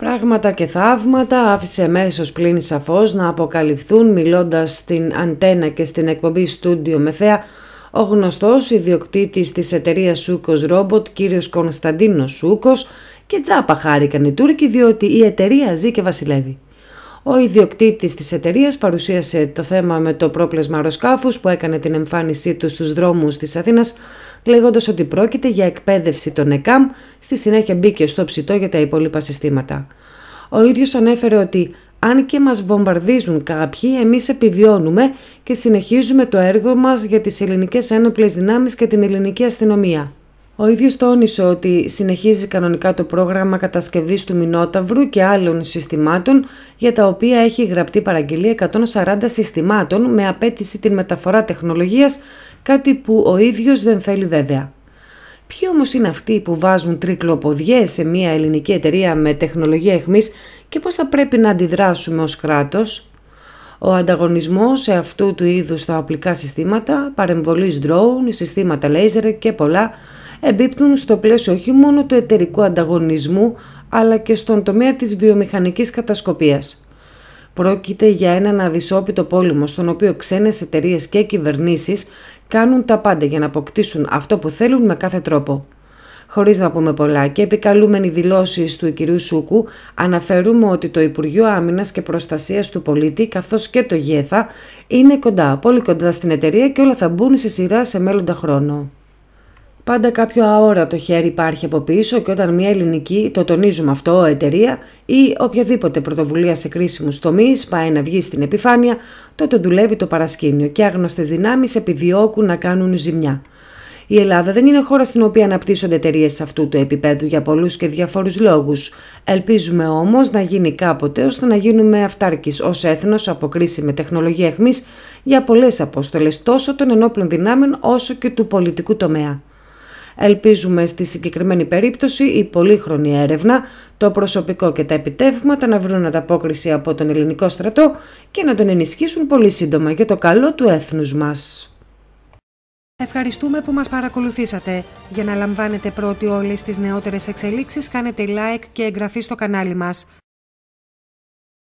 Πράγματα και θαύματα άφησε μέσω πλήν σαφώς να αποκαλυφθούν μιλώντας στην αντένα και στην εκπομπή στούντιο με θέα ο γνωστός ιδιοκτήτης της εταιρείας Σούκος Ρόμποτ κύριος Κωνσταντίνος Σούκος και τζάπα χάρηκαν οι Τούρκοι διότι η εταιρεία ζει και βασιλεύει. Ο ιδιοκτήτης της εταιρείας παρουσίασε το θέμα με το πρόπλεσμα αεροσκάφους που έκανε την εμφάνισή του στους δρόμους της Αθήνας λέγοντας ότι πρόκειται για εκπαίδευση των ΕΚΑΜ, στη συνέχεια μπήκε στο ψητό για τα υπόλοιπα συστήματα. Ο ίδιος ανέφερε ότι αν και μας βομβαρδίζουν κάποιοι, εμείς επιβιώνουμε και συνεχίζουμε το έργο μας για τις ελληνικές ένοπλες δυνάμεις και την ελληνική αστυνομία. Ο ίδιος τόνισε ότι συνεχίζει κανονικά το πρόγραμμα κατασκευής του Μινόταυρου και άλλων συστημάτων για τα οποία έχει γραπτεί παραγγελία 140 συστημάτων με απέτηση την μεταφορά τεχνολογίας, κάτι που ο ίδιος δεν θέλει βέβαια. Ποιοι όμως είναι αυτοί που βάζουν τρίκλο σε μια ελληνική εταιρεία με τεχνολογία εχμής και πώς θα πρέπει να αντιδράσουμε ως κράτος. Ο ανταγωνισμός σε αυτού του είδους τα οπλικά συστήματα, παρεμβολής drone, συστήματα laser και πολλά εμπίπτουν στο πλαίσιο όχι μόνο του εταιρικού ανταγωνισμού, αλλά και στον τομέα της βιομηχανικής κατασκοπίας. Πρόκειται για έναν αδυσόπιτο πόλεμο στον οποίο ξένες εταιρείες και κυβερνήσεις κάνουν τα πάντα για να αποκτήσουν αυτό που θέλουν με κάθε τρόπο. Χωρίς να πούμε πολλά και επικαλούμενοι δηλώσεις του κυρίου Σούκου αναφέρουμε ότι το Υπουργείο Άμυνας και Προστασίας του Πολίτη καθώς και το ΓΕΘΑ είναι κοντά, πολύ κοντά στην εταιρεία και όλα θα μπουν σε σειρά σε μέλλοντα χρόνο. Πάντα κάποιο αόρατο χέρι υπάρχει από πίσω και όταν μια ελληνική, το τονίζουμε αυτό, εταιρεία ή οποιαδήποτε πρωτοβουλία σε κρίσιμους τομείς πάει να βγει στην επιφάνεια, τότε δουλεύει το παρασκήνιο και άγνωστες δυνάμεις επιδιώκουν να κάνουν ζημιά. Η Ελλάδα δεν είναι χώρα στην οποία αναπτύσσονται εταιρείες αυτού του επίπεδου για πολλούς και διαφόρου λόγους. Ελπίζουμε όμως να γίνει κάποτε ώστε να γίνουμε αυτάρκης ως έθνος από κρίσιμη τεχνολογία αιχμή για πολλές αποστολές τόσο των ενόπλων δυνάμεων όσο και του πολιτικού τομέα. Ελπίζουμε στη συγκεκριμένη περίπτωση η πολύχρονη έρευνα, το προσωπικό και τα επιτεύγματα να βρουν ανταπόκριση από τον ελληνικό στρατό και να τον ενισχύσουν πολύ σύντομα για το καλό του έθνους μας. Ευχαριστούμε που μας παρακολουθήσατε. Για να λαμβάνετε πρώτοι όλες τις νεότερες εξελίξεις κάνετε like και εγγραφή στο κανάλι μας.